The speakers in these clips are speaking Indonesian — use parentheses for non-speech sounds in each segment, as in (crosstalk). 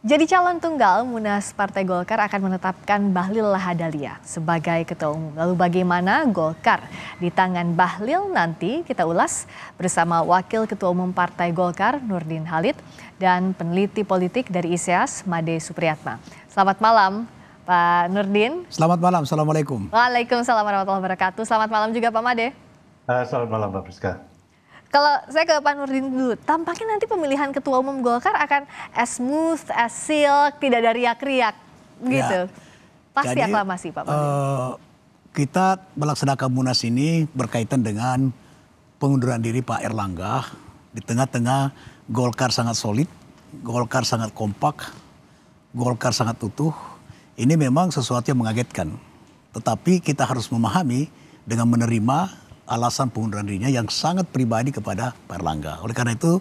Jadi calon tunggal Munas Partai Golkar akan menetapkan Bahlil Lahadalia sebagai ketua umum. Lalu bagaimana Golkar di tangan Bahlil nanti kita ulas bersama Wakil Ketua Umum Partai Golkar Nurdin Halid dan peneliti politik dari ISEAS e Made Supriyatna. Selamat malam Pak Nurdin. Selamat malam, Assalamualaikum. Waalaikumsalam warahmatullahi wabarakatuh. Selamat malam juga Pak Made. Uh, selamat malam Pak Priska. Kalau saya ke Pak Nurdin dulu, tampaknya nanti pemilihan ketua umum Golkar akan as smooth, as silk, tidak ada riak-riak gitu. Ya. Pasti Jadi, aklamasi Pak Pak. Uh, kita melaksanakan Munas ini berkaitan dengan pengunduran diri Pak Erlangga di tengah-tengah Golkar sangat solid, Golkar sangat kompak, Golkar sangat utuh. Ini memang sesuatu yang mengagetkan. Tetapi kita harus memahami dengan menerima alasan pengunduran dirinya yang sangat pribadi kepada Pak Erlangga. Oleh karena itu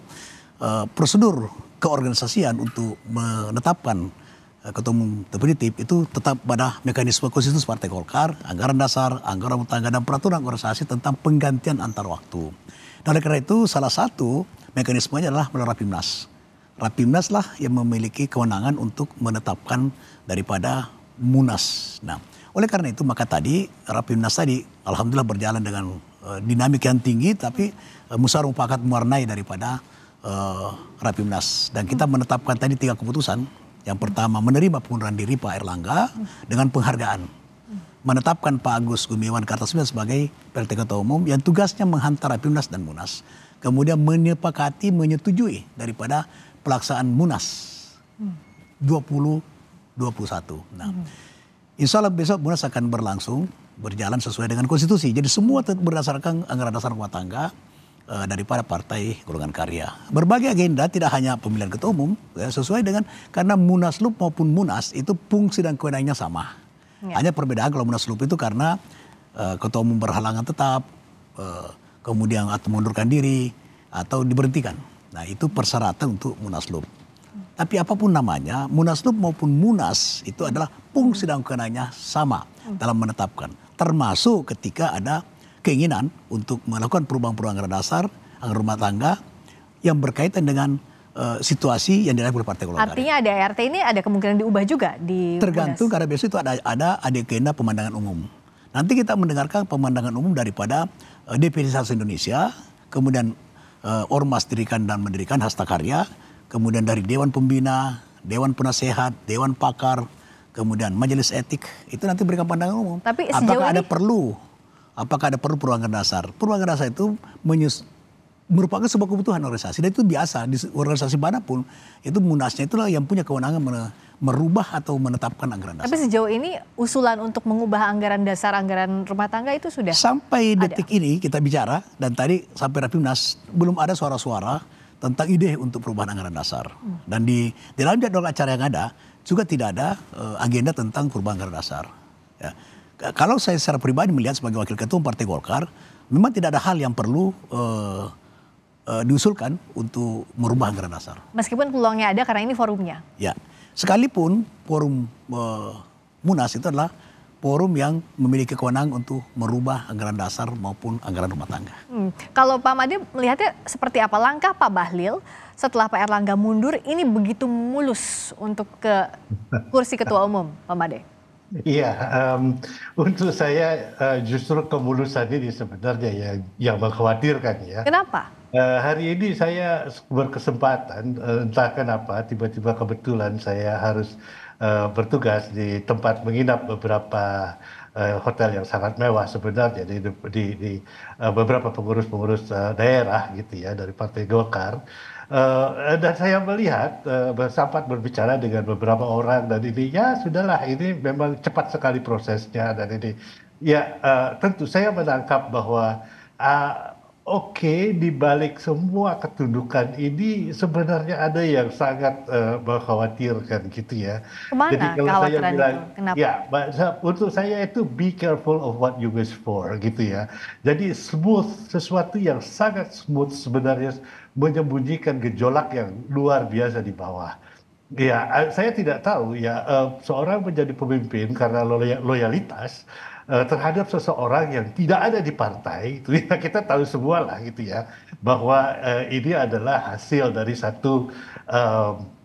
uh, prosedur keorganisasian untuk menetapkan uh, ketua umum definitif itu tetap pada mekanisme konstitusi Partai Golkar, anggaran dasar, anggaran tangga dan peraturan organisasi tentang penggantian antar waktu. Dan oleh karena itu salah satu mekanismenya adalah melalui Rapimnas. Rapimnas lah yang memiliki kewenangan untuk menetapkan daripada Munas. Nah, oleh karena itu maka tadi Rapimnas tadi alhamdulillah berjalan dengan Eh, dinamik yang tinggi tapi musyawarah eh, mufakat mewarnai daripada uh, eh, Rapimnas dan kita menetapkan tadi tiga keputusan. Yang pertama menerima pengunduran diri Pak Erlangga dengan penghargaan. Menetapkan Pak Agus Gumiwan Kartasasmita sebagai PLT Ketua Umum yang tugasnya menghantar Rapimnas dan Munas. Kemudian menyepakati, menyetujui daripada pelaksanaan Munas 2021. Nah, insya Allah besok Munas akan berlangsung berjalan sesuai dengan konstitusi. Jadi semua berdasarkan anggaran dasar rumah tangga e, daripada partai golongan karya. Berbagai agenda tidak hanya pemilihan ketua umum ya, sesuai dengan karena munaslup maupun munas itu fungsi dan kewenangannya sama. Ya. Hanya perbedaan kalau munaslup itu karena e, ketua umum berhalangan tetap, e, kemudian atau mundurkan diri atau diberhentikan. Nah itu persyaratan untuk munaslup. Tapi apapun namanya, munaslup maupun munas itu adalah fungsi dan kewenangannya sama hmm. dalam menetapkan termasuk ketika ada keinginan untuk melakukan perubahan-perubahan dasar anggaran rumah tangga yang berkaitan dengan uh, situasi yang dilakukan oleh Partai Golkar. Artinya ada ART ini ada kemungkinan diubah juga di Tergantung karena besok itu ada ada agenda pemandangan umum. Nanti kita mendengarkan pemandangan umum daripada uh, eh, DPD Satu Indonesia, kemudian uh, Ormas dirikan dan mendirikan Hasta Karya, kemudian dari Dewan Pembina, Dewan Penasehat, Dewan Pakar, kemudian majelis etik itu nanti berikan pandangan umum. Tapi apakah ini... ada perlu? Apakah ada perlu perubahan dasar? Perubahan dasar itu menyus merupakan sebuah kebutuhan organisasi dan itu biasa di organisasi manapun itu munasnya itulah yang punya kewenangan merubah atau menetapkan anggaran dasar. Tapi sejauh ini usulan untuk mengubah anggaran dasar anggaran rumah tangga itu sudah sampai detik ada. ini kita bicara dan tadi sampai Rapimnas belum ada suara-suara tentang ide untuk perubahan anggaran dasar. Hmm. Dan di, di dalam jadwal acara yang ada juga tidak ada uh, agenda tentang perubahan anggaran dasar. Ya. Kalau saya secara pribadi melihat sebagai wakil ketua Partai Golkar, memang tidak ada hal yang perlu uh, uh, diusulkan untuk merubah anggaran dasar. Meskipun peluangnya ada karena ini forumnya. Ya, sekalipun forum uh, Munas itu adalah forum yang memiliki kewenangan untuk merubah anggaran dasar maupun anggaran rumah tangga. Hmm. Kalau Pak Made melihatnya seperti apa langkah Pak Bahlil setelah Pak Erlangga mundur ini begitu mulus untuk ke kursi ketua (laughs) umum Pak Made? Iya, um, untuk saya uh, justru kemulusan ini sebenarnya ya yang mengkhawatirkan ya. Kenapa? Uh, hari ini saya berkesempatan uh, entah kenapa tiba-tiba kebetulan saya harus uh, bertugas di tempat menginap beberapa hotel yang sangat mewah sebenarnya di di, di uh, beberapa pengurus-pengurus daerah gitu ya dari Partai Golkar uh, dan saya melihat uh, eh, sempat berbicara dengan beberapa orang dan ini ya sudahlah ini memang cepat sekali prosesnya dan ini ya uh, tentu saya menangkap bahwa uh, Oke, di balik semua ketundukan ini sebenarnya ada yang sangat uh, mengkhawatirkan gitu ya. Kemana Jadi kalau saya bilang, itu? Kenapa? ya, untuk saya itu be careful of what you wish for gitu ya. Jadi smooth, sesuatu yang sangat smooth sebenarnya menyembunyikan gejolak yang luar biasa di bawah. Iya, eh, saya tidak tahu ya eh, seorang menjadi pemimpin karena loyalitas eh, terhadap seseorang yang tidak ada di partai itu ya (laughs) kita tahu semua lah gitu ya bahwa ini adalah hasil dari satu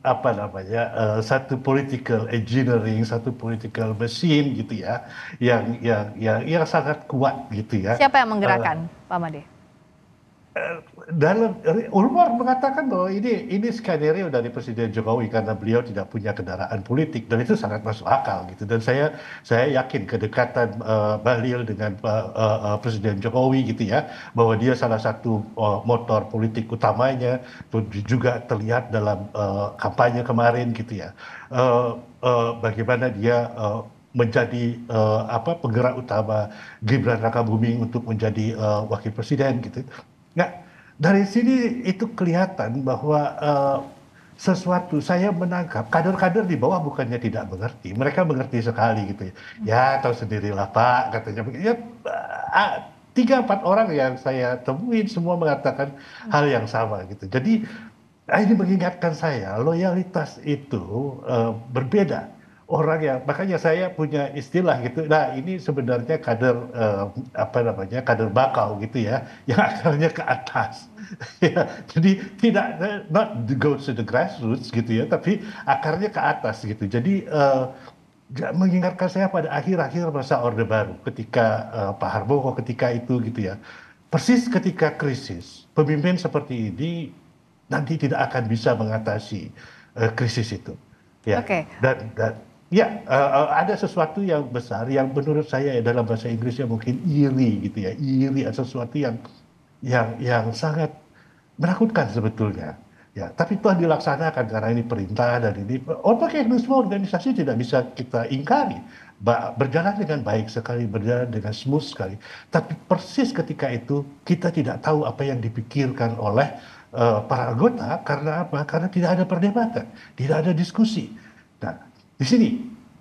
apa namanya satu political engineering satu political machine gitu ya yang yang yang yang sangat kuat gitu ya. Siapa yang menggerakkan uh, Pak Made? dalam Ulmar mengatakan bahwa ini ini skenario dari Presiden Jokowi karena beliau tidak punya kendaraan politik dan itu sangat masuk akal gitu dan saya saya yakin kedekatan uh, Bahlil dengan uh, uh, Presiden Jokowi gitu ya bahwa dia salah satu uh, motor politik utamanya juga terlihat dalam uh, kampanye kemarin gitu ya uh, uh, bagaimana dia uh, menjadi uh, apa penggerak utama Gibran Raka Buming untuk menjadi uh, wakil presiden gitu Nggak. Dari sini itu kelihatan bahwa uh, sesuatu saya menangkap kader-kader di bawah bukannya tidak mengerti mereka mengerti sekali gitu ya ya tahu sendirilah pak katanya ya eh, ah, tiga empat orang yang saya temuin semua mengatakan hal yang sama gitu jadi ah, ini mengingatkan saya loyalitas itu uh, berbeda orang yang makanya saya punya istilah gitu. Nah ini sebenarnya kader eh, apa namanya kader bakau gitu ya, (laughs) yang akarnya ke atas. (laughs) Ya, jadi tidak not go to the grassroots gitu ya, tapi akarnya ke atas gitu. Jadi eh, mengingatkan saya pada akhir-akhir masa Orde Baru, ketika eh, Pak Harboko ketika itu gitu ya, persis ketika krisis, pemimpin seperti ini nanti tidak akan bisa mengatasi uh, krisis itu. Ya. Okay. Dan, dan Ya, uh, ada sesuatu yang besar yang menurut saya ya, dalam bahasa Inggrisnya mungkin iri gitu ya, iri atau sesuatu yang yang yang sangat menakutkan sebetulnya. Ya, tapi Tuhan dilaksanakan karena ini perintah dan ini otak semua organisasi tidak bisa kita ingkari. Berjalan dengan baik sekali, berjalan dengan smooth sekali. Tapi persis ketika itu kita tidak tahu apa yang dipikirkan oleh uh, para anggota karena apa? Karena tidak ada perdebatan, tidak ada diskusi. Nah, di sini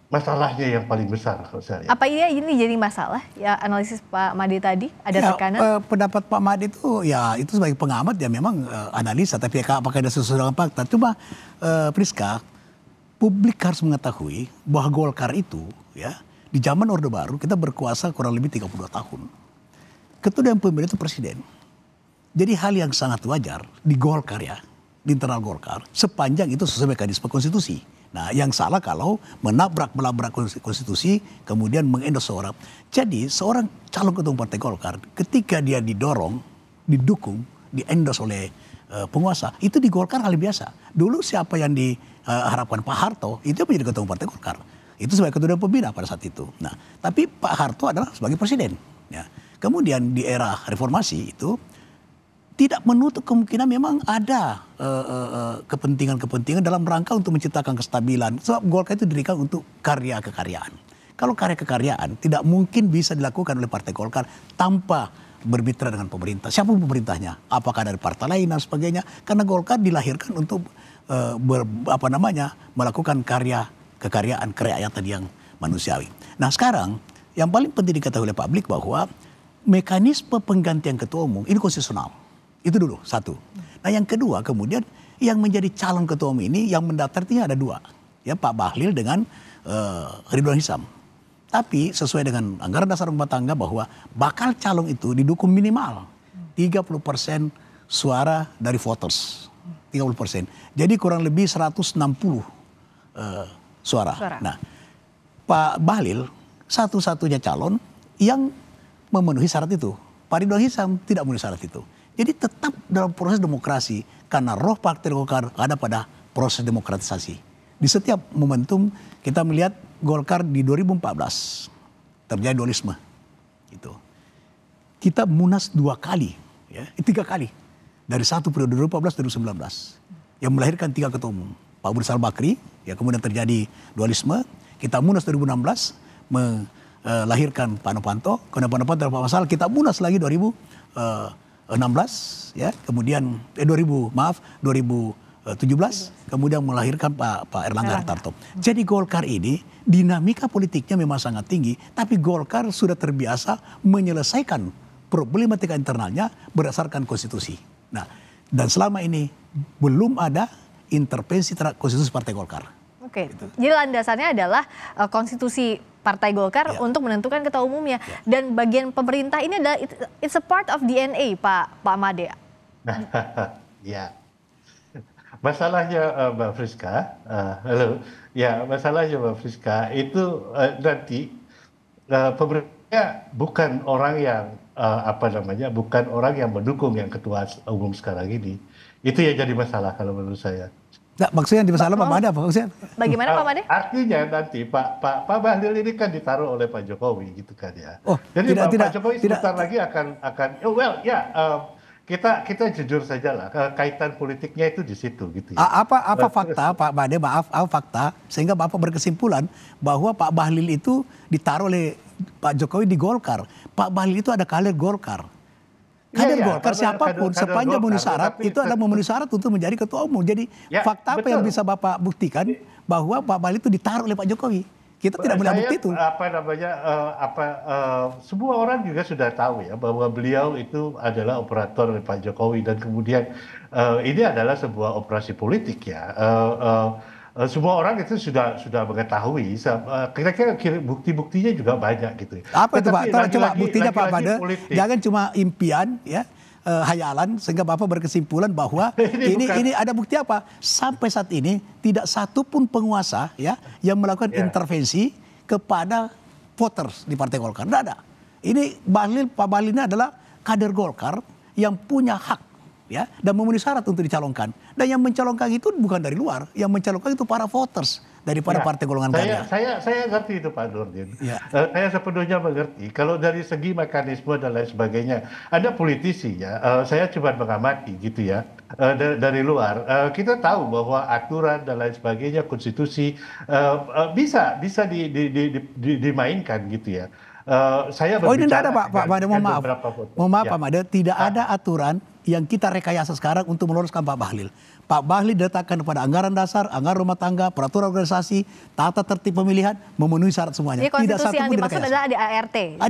masalahnya yang paling besar kalau saya. Apa iya ini jadi masalah ya analisis Pak Made tadi ada ya, tekanan? Eh, pendapat Pak Made itu ya itu sebagai pengamat ya memang eh, analisa tapi ya, apakah ada sesuatu dengan fakta? Cuma eh, Priska, publik harus mengetahui bahwa Golkar itu ya di zaman Orde Baru kita berkuasa kurang lebih 32 tahun. Ketua dan pemimpin itu presiden. Jadi hal yang sangat wajar di Golkar ya, di internal Golkar, sepanjang itu sesuai mekanisme konstitusi Nah, yang salah kalau menabrak-melabrak konstitusi kemudian mengendos seorang. Jadi, seorang calon ketua Partai Golkar ketika dia didorong, didukung, diendos oleh uh, penguasa, itu di Golkar hal biasa. Dulu siapa yang diharapkan Pak Harto, itu menjadi ketua Partai Golkar. Itu sebagai ketua pembina pada saat itu. Nah, tapi Pak Harto adalah sebagai presiden. Ya. Kemudian di era reformasi itu tidak menutup kemungkinan memang ada eh, eh, eh, kepentingan-kepentingan uh, uh, dalam rangka untuk menciptakan kestabilan. Sebab Golkar itu didirikan untuk karya kekaryaan. Kalau karya kekaryaan tidak mungkin bisa dilakukan oleh Partai Golkar tanpa bermitra dengan pemerintah. Siapa pemerintahnya? Apakah dari partai lain dan sebagainya? Karena Golkar dilahirkan untuk uh, ber, apa namanya melakukan karya kekaryaan kerakyatan yang manusiawi. Nah sekarang yang paling penting diketahui oleh publik bahwa mekanisme penggantian ketua umum ini konstitusional itu dulu, satu. Nah yang kedua kemudian yang menjadi calon ketua umum ini yang mendaftar itu ada dua. Ya Pak Bahlil dengan uh, Ridwan Hisam. Tapi sesuai dengan anggaran dasar rumah tangga bahwa bakal calon itu didukung minimal 30 persen suara dari voters. 30 persen. Jadi kurang lebih 160 uh, eh, suara. suara. Nah Pak Bahlil satu-satunya calon yang memenuhi syarat itu. Pak Ridwan Hisam tidak memenuhi syarat itu. Jadi tetap dalam proses demokrasi karena roh Partai Golkar ada pada proses demokratisasi. Di setiap momentum kita melihat Golkar di 2014 terjadi dualisme. Itu. Kita munas dua kali, ya, tiga kali dari satu periode 2014 2019 yang melahirkan tiga ketua umum. Pak Bursal Bakri, ya kemudian terjadi dualisme. Kita munas 2016 melahirkan eh, Pak Novanto, kemudian Pak Novanto Pak Masal, kita munas lagi 2000 uh, 2016 ya, kemudian eh 2000 maaf 2017 eh, kemudian melahirkan Pak Pak Erlangga Hartarto. Jadi Golkar ini dinamika politiknya memang sangat tinggi, tapi Golkar sudah terbiasa menyelesaikan problematika internalnya berdasarkan konstitusi. Nah, dan selama ini belum ada intervensi terhadap konstitusi Partai Golkar. Oke, gitu. jadi landasannya adalah eh, konstitusi Partai Golkar ya. untuk menentukan ketua umumnya ya. dan bagian pemerintah ini adalah it's a part of DNA Pak Pak Made. (laughs) ya. Masalahnya uh, Mbak Friska, uh, halo. Ya, masalahnya Mbak Friska itu uh, nanti uh, pemerintah bukan orang yang uh, apa namanya? bukan orang yang mendukung yang ketua umum sekarang ini. Itu yang jadi masalah kalau menurut saya. Nah, maksudnya yang dimasalah Pak Mada, apa maksudnya. Bagaimana Pak Made? Artinya nanti Pak Pak Pak Bahlil ini kan ditaruh oleh Pak Jokowi gitu kan ya. Oh, Jadi tidak, Pak, tidak, Pak Jokowi tidak, sebentar tidak. lagi akan akan oh well ya yeah, um, kita kita jujur saja lah kaitan politiknya itu di situ gitu. Ya. Apa apa Terus. fakta Pak Bade maaf apa fakta sehingga Bapak berkesimpulan bahwa Pak Bahlil itu ditaruh oleh Pak Jokowi di Golkar. Pak Bahlil itu ada kalir Golkar. Iya, kader ya, Golkar siapapun kader, sepanjang memenuhi syarat itu adalah memenuhi syarat untuk menjadi ketua umum. Jadi ya, fakta betul. apa yang bisa Bapak buktikan bahwa Pak Bali itu ditaruh oleh Pak Jokowi? Kita tidak melihat eh, bukti itu. Apa namanya? Uh, apa uh, semua orang juga sudah tahu ya bahwa beliau itu adalah operator dari Pak Jokowi dan kemudian uh, ini adalah sebuah operasi politik ya. Uh, uh, Eh, semua orang itu sudah sudah mengetahui eh, kira-kira bukti-buktinya juga banyak gitu. Apa itu Pak? Tolong coba buktinya Pak Bade. Jangan cuma impian ya uh, hayalan sehingga Bapak berkesimpulan bahwa (laughs) ini ini, ini ada bukti apa? Sampai saat ini tidak satu pun penguasa ya yang melakukan yeah. intervensi kepada voters di Partai Golkar. Tidak ada. Ini Bahlil Pak Bahlil ini adalah kader Golkar yang punya hak ya dan memenuhi syarat untuk dicalonkan. Dan yang mencalonkan itu bukan dari luar, yang mencalonkan itu para voters daripada ya, partai golongan saya, karya. Saya saya ngerti itu Pak Nurdin. Ya. Uh, saya sepenuhnya mengerti. Kalau dari segi mekanisme dan lain sebagainya, ada politisi ya. Uh, eh, saya coba mengamati gitu ya uh, dari, luar. Uh, kita tahu bahwa aturan dan lain sebagainya, konstitusi uh, uh, bisa bisa di, di, di, di, dimainkan gitu ya. Uh, saya oh ini tidak ada Pak, Pak, mohon maaf, mohon maaf ya. Pak, tidak ah. ada aturan yang kita rekayasa sekarang untuk meloloskan Pak Bahlil. Pak Bahlil diletakkan pada anggaran dasar, anggaran rumah tangga, peraturan organisasi, tata tertib pemilihan, memenuhi syarat semuanya. Jadi tidak satu yang pun dimaksud adalah Ada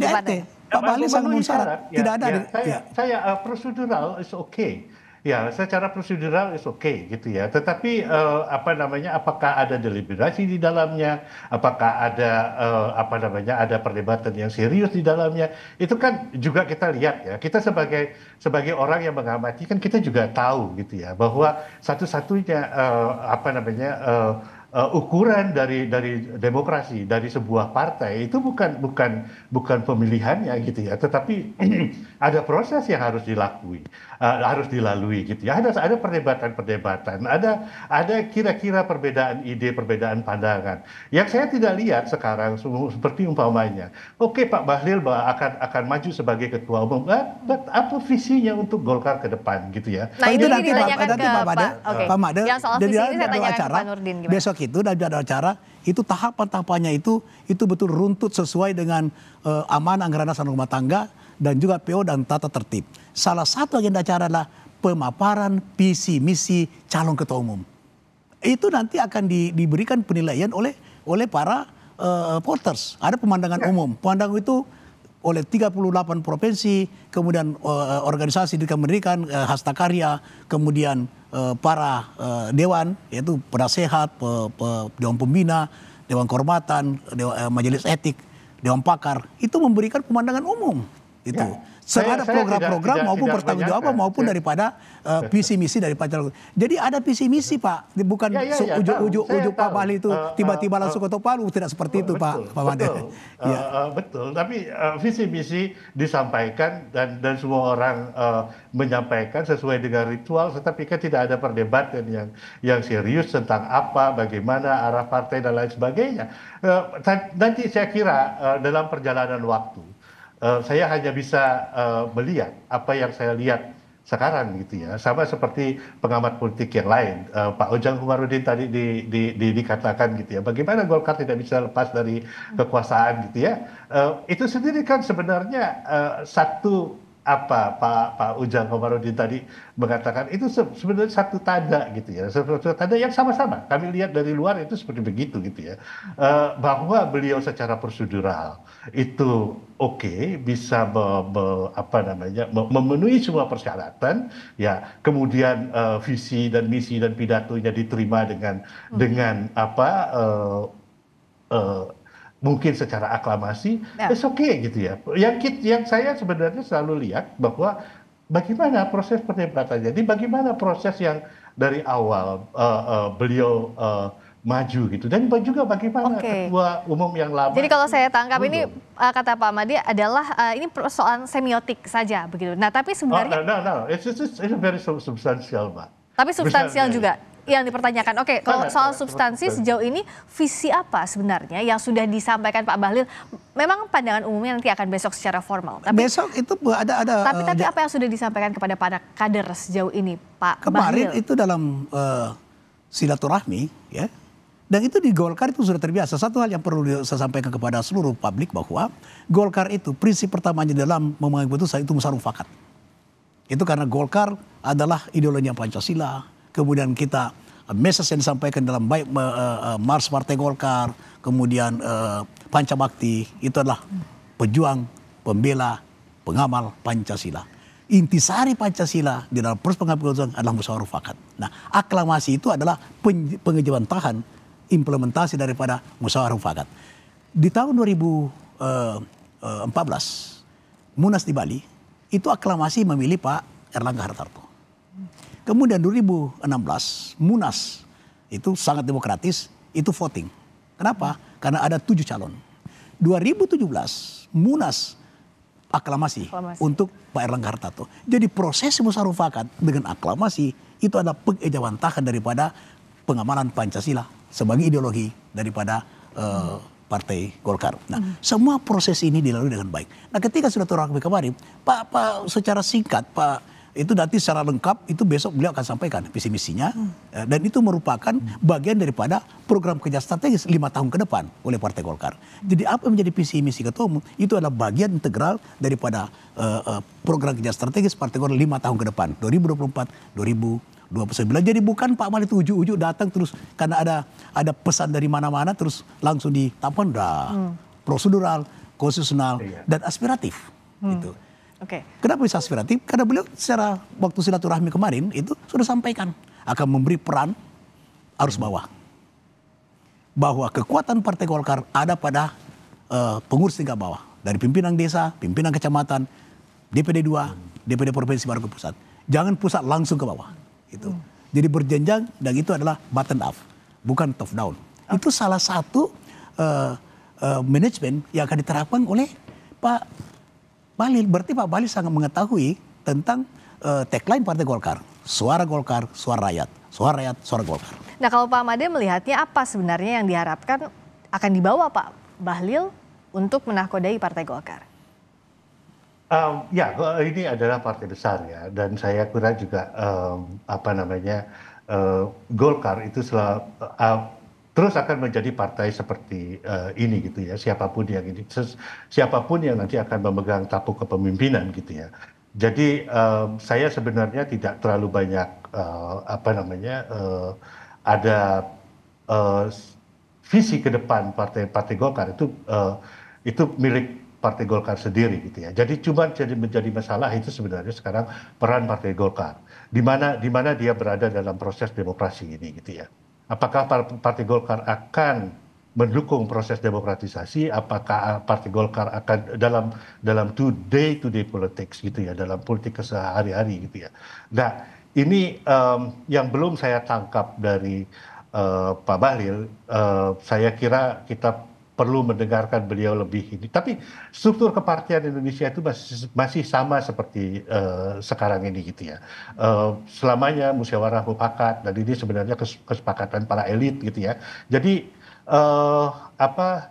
ART, Pak Bahlil sangat memenuhi syarat. Ya, tidak ada. Ya. Saya, ya. saya uh, prosedural is okay Ya, secara prosedural is okay gitu ya. Tetapi uh, apa namanya? Apakah ada deliberasi di dalamnya? Apakah ada uh, apa namanya? Ada perdebatan yang serius di dalamnya? Itu kan juga kita lihat ya. Kita sebagai sebagai orang yang mengamati kan kita juga tahu gitu ya bahwa satu-satunya uh, apa namanya? Uh, uh, ukuran dari dari demokrasi dari sebuah partai itu bukan bukan bukan pemilihannya gitu ya tetapi (clears throat) ada proses yang harus dilakui, uh, harus dilalui gitu ya. Ada ada perdebatan-perdebatan, ada ada kira-kira perbedaan ide, perbedaan pandangan. Yang saya tidak lihat sekarang seperti umpamanya, oke okay, Pak Bahlil akan akan maju sebagai ketua umum, ah, but apa visinya untuk Golkar ke depan gitu ya? Nah, itu nanti Pak nanti, Pak, Mada, okay. Pak Mada, yang soal visi ini acara, Pak Nurdin Besok itu ada acara, itu tahapan-tahapannya itu itu betul runtut sesuai dengan uh, aman anggaran dasar rumah tangga dan juga PO dan tata tertib. Salah satu agenda acara adalah pemaparan visi misi calon ketua umum. Itu nanti akan di, diberikan penilaian oleh oleh para uh, voters. Ada pemandangan ya. umum. Pemandangan itu oleh 38 provinsi, kemudian uh, organisasi kemerdekaan, uh, eh, Hasta Karya, kemudian uh, para uh, dewan yaitu penasehat, pe, pe, dewan pembina, dewan kehormatan, dewan, uh, majelis etik, dewan pakar itu memberikan pemandangan umum itu ya. ada program-program maupun pertanggung jawab eh, maupun ya. daripada uh, visi misi dari Pak Jokowi. Jadi ada visi misi Pak, bukan ya, ya, ya, ujuk-ujuk ujuk Pak Bali itu eh, tiba-tiba uh, uh, langsung ke Palu tidak seperti uh, itu Pak Pak Made. Betul. (laughs) ya. uh, betul, tapi uh, visi misi disampaikan dan dan semua orang uh, menyampaikan sesuai dengan ritual tetapi kan tidak ada perdebatan yang yang serius tentang apa, bagaimana arah partai dan lain sebagainya. Uh, nanti saya kira uh, dalam perjalanan waktu Eh, saya hanya bisa uh, melihat apa yang saya lihat sekarang gitu ya sama seperti pengamat politik yang lain uh, Pak Ojang Humarudin tadi di, di, di, dikatakan gitu ya bagaimana Golkar tidak bisa lepas dari kekuasaan gitu ya uh, itu sendiri kan sebenarnya uh, satu apa Pak Pak Ujang Komarudin tadi mengatakan itu sebenarnya satu tanda gitu ya satu tanda yang sama-sama kami lihat dari luar itu seperti begitu gitu ya eh, bahwa beliau secara prosedural itu oke okay, bisa be, be, apa namanya memenuhi semua persyaratan ya kemudian uh, visi dan misi dan pidatonya diterima dengan hmm. dengan apa uh, mungkin secara aklamasi, ya. oke okay gitu ya. Yang kit, yang saya sebenarnya selalu lihat bahwa bagaimana proses perdebatan. Jadi bagaimana proses yang dari awal uh, uh, beliau uh, maju gitu dan juga bagaimana okay. ketua umum yang lama. Jadi kalau saya tangkap ini uh, kata Pak Madi adalah uh, ini persoalan semiotik saja begitu. Nah tapi sebenarnya. Oh, no, no, no. It's, it's, it's very substantial Pak. Tapi substansial Besar, juga yang dipertanyakan. Oke, kalau soal substansi sejauh ini visi apa sebenarnya yang sudah disampaikan Pak Bahlil? Memang pandangan umumnya nanti akan besok secara formal. Tapi, besok itu ada ada. Tapi uh, apa yang sudah disampaikan kepada para kader sejauh ini, Pak? Kemarin Bahlil? itu dalam uh, silaturahmi, ya. Dan itu di Golkar itu sudah terbiasa. Satu hal yang perlu saya sampaikan kepada seluruh publik bahwa Golkar itu prinsip pertamanya dalam memegang keputusan itu musyawarah fakat. Itu karena Golkar adalah ideologinya Pancasila, kemudian kita uh, message yang disampaikan dalam baik uh, uh, Mars Partai Golkar, kemudian uh, Bakti, itu adalah pejuang, pembela, pengamal Pancasila. Intisari Pancasila di dalam proses pengambilan adalah musyawarah mufakat. Nah, aklamasi itu adalah pengejaban tahan implementasi daripada musyawarah mufakat. Di tahun 2014 uh, uh, Munas di Bali itu aklamasi memilih Pak Erlangga Hartarto. Kemudian 2016 Munas itu sangat demokratis, itu voting. Kenapa? Karena ada tujuh calon. 2017 Munas aklamasi, aklamasi. untuk Pak Erlangga Hartarto. Jadi proses musarufakat dengan aklamasi itu adalah pengejawantahan daripada pengamalan Pancasila sebagai ideologi daripada uh, Partai Golkar. Nah, hmm. semua proses ini dilalui dengan baik. Nah, ketika sudah terangkai kemarin, Pak, Pak secara singkat Pak itu nanti secara lengkap itu besok beliau akan sampaikan visi misinya hmm. dan itu merupakan bagian daripada program kerja strategis lima tahun ke depan oleh Partai Golkar. Jadi apa yang menjadi visi misi ketua umum itu adalah bagian integral daripada uh, program kerja strategis Partai Golkar lima tahun ke depan 2024 sembilan Jadi bukan Pak Mali itu ujuk-ujuk datang terus karena ada ada pesan dari mana-mana terus langsung ditampung dah hmm. prosedural, konstitusional iya. dan aspiratif hmm. gitu. Okay. Kenapa bisa aspiratif? Karena beliau secara waktu silaturahmi kemarin itu sudah sampaikan akan memberi peran arus bawah bahwa kekuatan Partai Golkar ada pada uh, pengurus tingkat bawah dari pimpinan desa, pimpinan kecamatan, DPD 2, DPD provinsi baru ke pusat. Jangan pusat langsung ke bawah. Itu. Hmm. Jadi berjenjang dan itu adalah button up, bukan top down. Okay. Itu salah satu uh, eh, uh, eh, manajemen yang akan diterapkan oleh Pak Balil, berarti Pak Balil sangat mengetahui tentang uh, tagline Partai Golkar. Suara Golkar, suara rakyat. Suara rakyat, suara Golkar. Nah kalau Pak Made melihatnya apa sebenarnya yang diharapkan akan dibawa Pak Bahlil untuk menakodai Partai Golkar? Um, ya, eh, ini adalah partai besar ya, dan saya kira juga um, apa namanya uh, Golkar itu selalu uh, terus akan menjadi partai seperti uh, ini gitu ya siapapun yang ini siapapun yang nanti akan memegang tapu kepemimpinan gitu ya jadi um, saya sebenarnya tidak terlalu banyak uh, apa namanya uh, ada uh, visi ke depan partai partai Golkar itu uh, itu milik partai Golkar sendiri gitu ya. Jadi cuma jadi menjadi masalah itu sebenarnya sekarang peran partai Golkar di mana di mana dia berada dalam proses demokrasi ini gitu ya apakah partai golkar akan mendukung proses demokratisasi apakah ah, partai golkar akan dalam dalam today day to day politics gitu ya dalam politik sehari hari gitu ya nah ini um, yang belum saya tangkap dari uh, Pak Bahlil uh, saya kira kita perlu mendengarkan beliau lebih ini. Tapi struktur kepartian Indonesia itu masih, masih sama seperti uh, sekarang ini gitu ya. Uh, selamanya musyawarah mufakat dan ini sebenarnya kesepakatan para elit gitu ya. Jadi uh, apa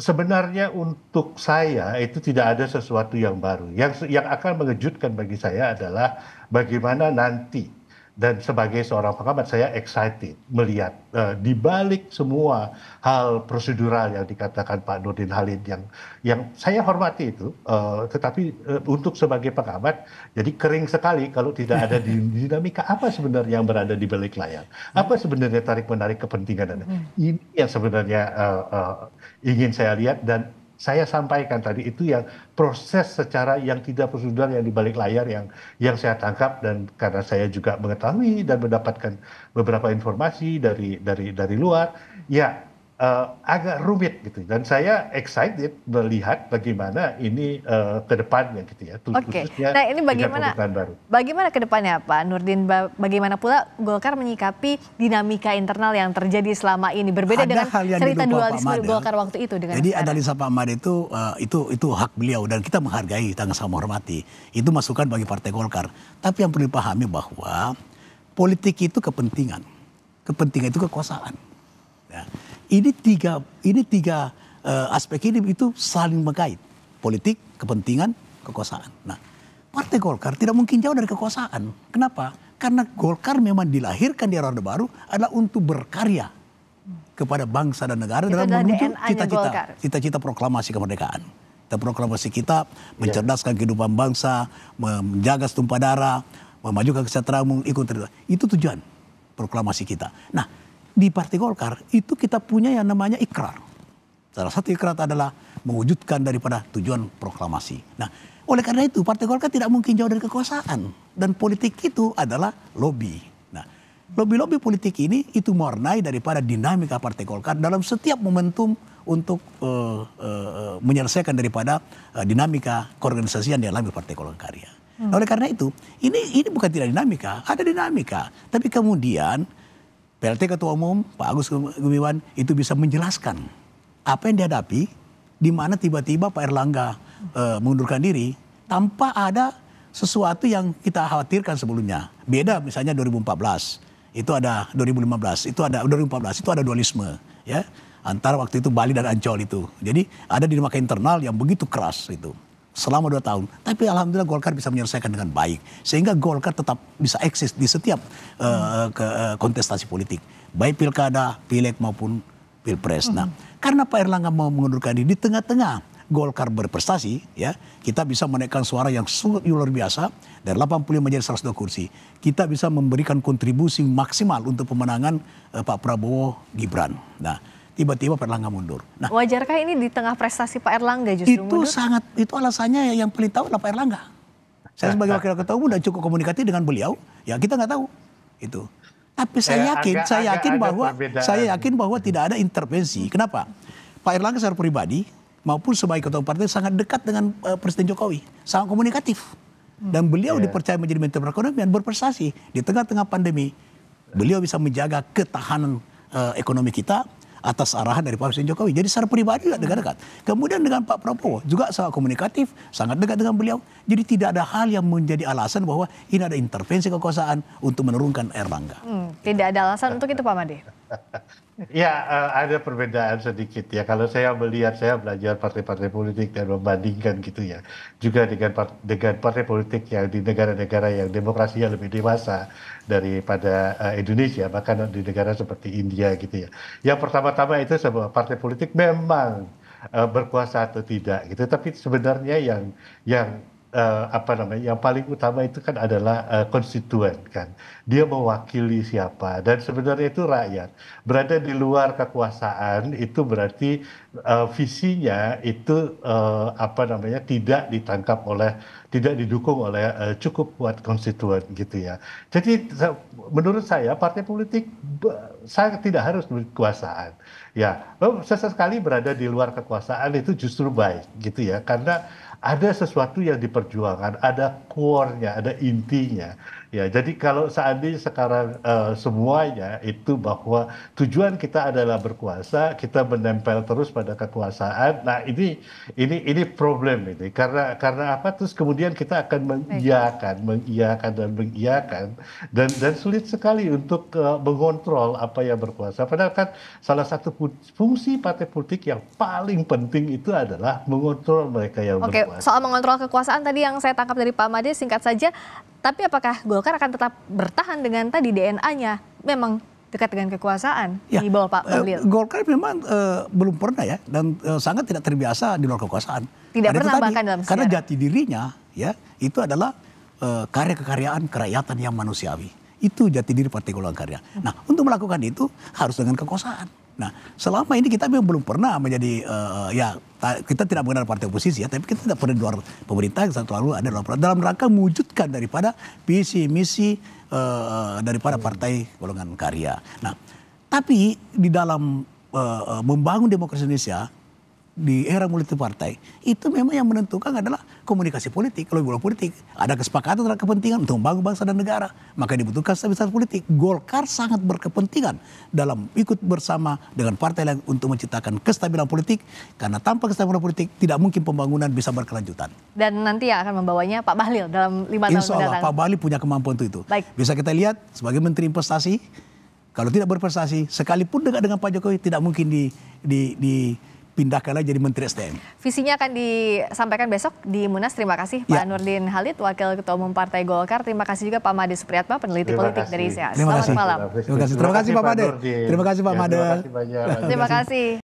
sebenarnya untuk saya itu tidak ada sesuatu yang baru. Yang yang akan mengejutkan bagi saya adalah bagaimana nanti dan sebagai seorang pengamat saya excited melihat uh, di balik semua hal prosedural yang dikatakan Pak Nurdin Halid yang yang saya hormati itu uh, tetapi uh, untuk sebagai pengamat jadi kering sekali kalau tidak ada (laughs) dinamika apa sebenarnya yang berada di balik layar apa sebenarnya tarik menarik kepentingan dan mm-hmm. ini yang sebenarnya uh, uh, ingin saya lihat dan saya sampaikan tadi itu yang proses secara yang tidak prosedural yang di balik layar yang yang saya tangkap dan karena saya juga mengetahui dan mendapatkan beberapa informasi dari dari dari luar ya uh, agak rumit gitu dan saya excited melihat bagaimana ini uh, ke depannya gitu ya. Oke. Okay. Nah, ini bagaimana baru. bagaimana ke depannya Pak Nurdin bagaimana pula Golkar menyikapi dinamika internal yang terjadi selama ini berbeda ada dengan hal yang cerita dualisme ya. Golkar waktu itu dengan Jadi sekarang. analisa Pak Made itu uh, itu itu hak beliau dan kita menghargai kita sama menghormati. Itu masukan bagi Partai Golkar. Tapi yang perlu dipahami bahwa politik itu kepentingan. Kepentingan itu kekuasaan. Ya. Ini tiga ini tiga uh, aspek hidup itu saling berkait. Politik, kepentingan, kekuasaan. Nah, Partai Golkar tidak mungkin jauh dari kekuasaan. Kenapa? Karena Golkar memang dilahirkan di era Orde Baru adalah untuk berkarya kepada bangsa dan negara dalam menuju cita-cita cita-cita proklamasi kemerdekaan. Dan proklamasi kita ya. mencerdaskan yeah. kehidupan bangsa, menjaga setumpah darah, memajukan kesejahteraan ikut itu tujuan proklamasi kita. Nah, di Partai Golkar itu kita punya yang namanya ikrar. Salah satu ikrar adalah mewujudkan daripada tujuan proklamasi. Nah, oleh karena itu Partai Golkar tidak mungkin jauh dari kekuasaan dan politik itu adalah lobby. Nah, lobby-lobby politik ini itu mewarnai daripada dinamika Partai Golkar dalam setiap momentum untuk uh, uh, menyelesaikan daripada uh, dinamika koorganisasi yang dialami Partai Golkar ya. Hmm. Nah, oleh karena itu, ini ini bukan tidak dinamika, ada dinamika, tapi kemudian PLT Ketua Umum Pak Agus Gumiwan itu bisa menjelaskan apa yang dihadapi, di mana tiba-tiba Pak Erlangga uh, mengundurkan diri tanpa ada sesuatu yang kita khawatirkan sebelumnya. Beda misalnya 2014, itu ada 2015, itu ada 2014, itu ada dualisme, ya antara waktu itu Bali dan Ancol itu. Jadi ada dinamika internal yang begitu keras itu selama dua tahun. Tapi alhamdulillah Golkar bisa menyelesaikan dengan baik. Sehingga Golkar tetap bisa eksis di setiap uh, ke, uh, kontestasi politik. Baik pilkada, pileg maupun pilpres. Nah, hmm. karena Pak Erlangga mau mengundurkan diri di tengah-tengah Golkar berprestasi, ya kita bisa menaikkan suara yang luar biasa dari 85 menjadi 102 kursi. Kita bisa memberikan kontribusi maksimal untuk pemenangan uh, Pak Prabowo Gibran. Nah, tiba-tiba Pak Erlangga mundur. Nah, wajarkah ini di tengah prestasi Pak Erlangga justru itu mundur? sangat itu alasannya yang paling tahu adalah Pak Erlangga. Saya nah, sebagai nah. wakil ketua umum dan cukup komunikatif dengan beliau, ya kita nggak tahu itu. Tapi saya yakin, agak, saya yakin agak, bahwa perbedaan. saya yakin bahwa tidak ada intervensi. Kenapa? Pak Erlangga secara pribadi maupun sebagai ketua partai sangat dekat dengan uh, Presiden Jokowi, sangat komunikatif. Dan beliau yeah. dipercaya menjadi Menteri Perekonomian berprestasi di tengah-tengah pandemi. Beliau bisa menjaga ketahanan uh, ekonomi kita atas arahan dari Presiden Jokowi. Jadi secara pribadi juga dekat-dekat. Kemudian dengan Pak Prabowo juga sangat komunikatif, sangat dekat dengan beliau. Jadi tidak ada hal yang menjadi alasan bahwa ini ada intervensi kekuasaan untuk menurunkan Erlangga. Hmm, tidak ada alasan untuk itu Pak Made ya eh, ada perbedaan sedikit ya. Kalau saya melihat saya belajar partai-partai politik dan membandingkan gitu ya, juga dengan part dengan partai politik yang di negara-negara yang demokrasinya lebih dewasa daripada eh, Indonesia, bahkan di negara seperti India gitu ya. Yang pertama-tama itu sebuah partai politik memang eh, berkuasa atau tidak gitu, tapi sebenarnya yang yang uh, apa namanya yang paling utama itu kan adalah uh, konstituen kan dia mewakili siapa dan sebenarnya itu rakyat berada di luar kekuasaan itu berarti uh, visinya itu uh, apa namanya tidak ditangkap oleh tidak didukung oleh uh, cukup kuat konstituen gitu ya. Jadi menurut saya partai politik saya tidak harus berkuasaan Ya, oh, sesekali berada di luar kekuasaan itu justru baik gitu ya karena ada sesuatu yang diperjuangkan, ada core-nya, ada intinya. Ya, jadi kalau seandainya sekarang uh, semuanya itu bahwa tujuan kita adalah berkuasa, kita menempel terus pada kekuasaan. Nah, ini ini ini problem ini karena karena apa? Terus kemudian kita akan mengiyakan, mengiyakan dan mengiyakan dan dan sulit sekali untuk uh, mengontrol apa yang berkuasa. Padahal kan salah satu fungsi partai politik yang paling penting itu adalah mengontrol mereka yang Oke, berkuasa. Oke, soal mengontrol kekuasaan tadi yang saya tangkap dari Pak Made singkat saja, tapi apakah Golkar Golkar akan tetap bertahan dengan tadi DNA-nya memang dekat dengan kekuasaan ya, di bawah Pak eh, Bahlil. Golkar memang uh, belum pernah ya dan uh, sangat tidak terbiasa di luar kekuasaan. Tidak Ada pernah bahkan dalam sejarah. Karena jati dirinya ya itu adalah uh, karya kekaryaan kerakyatan yang manusiawi. Itu jati diri Partai Golongan Karya. Nah, untuk melakukan itu harus dengan kekuasaan. Nah, selama ini kita memang belum pernah menjadi uh, ya kita tidak mengenal partai oposisi ya, tapi kita tidak pernah di luar pemerintah, satu lalu ada dalam dalam rangka mewujudkan daripada visi misi uh, daripada partai golongan karya. Nah, tapi di dalam uh, membangun demokrasi Indonesia di era partai itu memang yang menentukan adalah komunikasi politik, kalau bilang politik. Ada kesepakatan terhadap kepentingan untuk membangun bangsa dan negara, maka dibutuhkan stabilitas politik. Golkar sangat berkepentingan dalam ikut bersama dengan partai lain untuk menciptakan kestabilan politik karena tanpa kestabilan politik tidak mungkin pembangunan bisa berkelanjutan. Dan nanti yang akan membawanya Pak Bahlil dalam lima tahun Insya Allah, mendatang. Pak Bahlil punya kemampuan untuk itu. Baik. Bisa kita lihat sebagai Menteri Investasi kalau tidak berprestasi sekalipun dekat dengan Pak Jokowi tidak mungkin di di, di pindahkanlah jadi Menteri SDM. Visinya akan disampaikan besok di Munas. Terima kasih Pak ya. Nurdin Halid, Wakil Ketua Umum Partai Golkar. Terima kasih juga Pak Made Supriyatma, peneliti terima politik kasih. dari ISEAS. E Selamat malam. Terima kasih. Pak Made. Terima kasih Pak Made. Terima kasih.